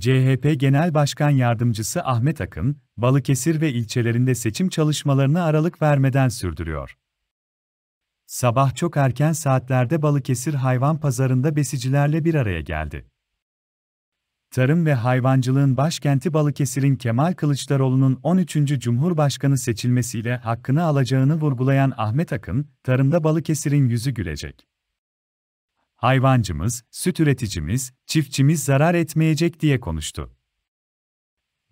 CHP Genel Başkan Yardımcısı Ahmet Akın, Balıkesir ve ilçelerinde seçim çalışmalarını aralık vermeden sürdürüyor. Sabah çok erken saatlerde Balıkesir Hayvan Pazarı'nda besicilerle bir araya geldi. Tarım ve hayvancılığın başkenti Balıkesir'in Kemal Kılıçdaroğlu'nun 13. Cumhurbaşkanı seçilmesiyle hakkını alacağını vurgulayan Ahmet Akın, tarımda Balıkesir'in yüzü gülecek hayvancımız, süt üreticimiz, çiftçimiz zarar etmeyecek diye konuştu.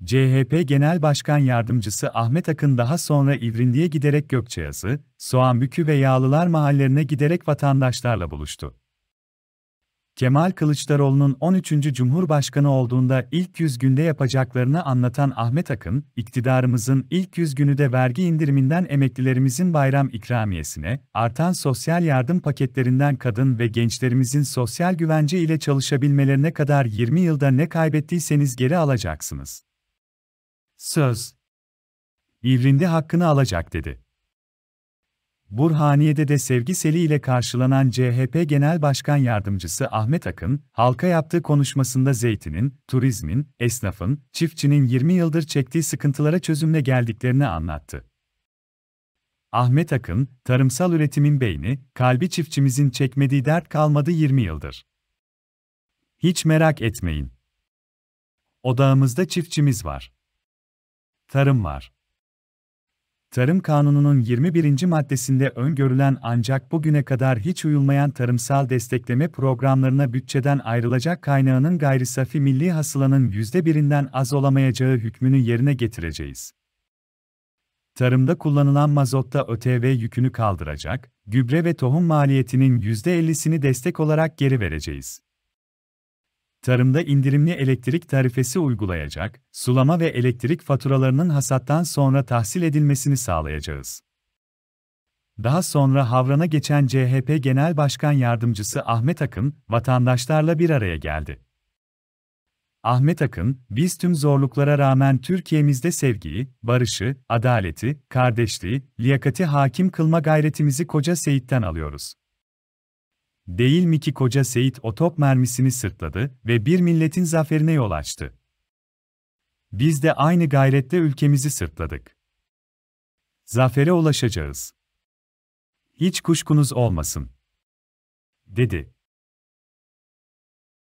CHP Genel Başkan Yardımcısı Ahmet Akın daha sonra İvrindi'ye giderek Gökçeazı, Soğanbükü ve Yağlılar mahallelerine giderek vatandaşlarla buluştu. Kemal Kılıçdaroğlu'nun 13. Cumhurbaşkanı olduğunda ilk 100 günde yapacaklarını anlatan Ahmet Akın, iktidarımızın ilk 100 günü de vergi indiriminden emeklilerimizin bayram ikramiyesine, artan sosyal yardım paketlerinden kadın ve gençlerimizin sosyal güvence ile çalışabilmelerine kadar 20 yılda ne kaybettiyseniz geri alacaksınız. Söz İvrindi hakkını alacak dedi. Burhaniye'de de sevgi seli ile karşılanan CHP Genel Başkan Yardımcısı Ahmet Akın, halka yaptığı konuşmasında zeytinin, turizmin, esnafın, çiftçinin 20 yıldır çektiği sıkıntılara çözümle geldiklerini anlattı. Ahmet Akın, tarımsal üretimin beyni, kalbi çiftçimizin çekmediği dert kalmadı 20 yıldır. Hiç merak etmeyin. Odağımızda çiftçimiz var. Tarım var. Tarım Kanunu'nun 21. maddesinde öngörülen ancak bugüne kadar hiç uyulmayan tarımsal destekleme programlarına bütçeden ayrılacak kaynağının gayri safi milli hasılanın %1'inden az olamayacağı hükmünü yerine getireceğiz. Tarımda kullanılan mazotta ÖTV yükünü kaldıracak, gübre ve tohum maliyetinin %50'sini destek olarak geri vereceğiz tarımda indirimli elektrik tarifesi uygulayacak, sulama ve elektrik faturalarının hasattan sonra tahsil edilmesini sağlayacağız. Daha sonra Havran'a geçen CHP Genel Başkan Yardımcısı Ahmet Akın, vatandaşlarla bir araya geldi. Ahmet Akın, biz tüm zorluklara rağmen Türkiye'mizde sevgiyi, barışı, adaleti, kardeşliği, liyakati hakim kılma gayretimizi Koca Seyit'ten alıyoruz. Değil mi ki koca Seyit o top mermisini sırtladı ve bir milletin zaferine yol açtı. Biz de aynı gayrette ülkemizi sırtladık. Zafere ulaşacağız. Hiç kuşkunuz olmasın. Dedi.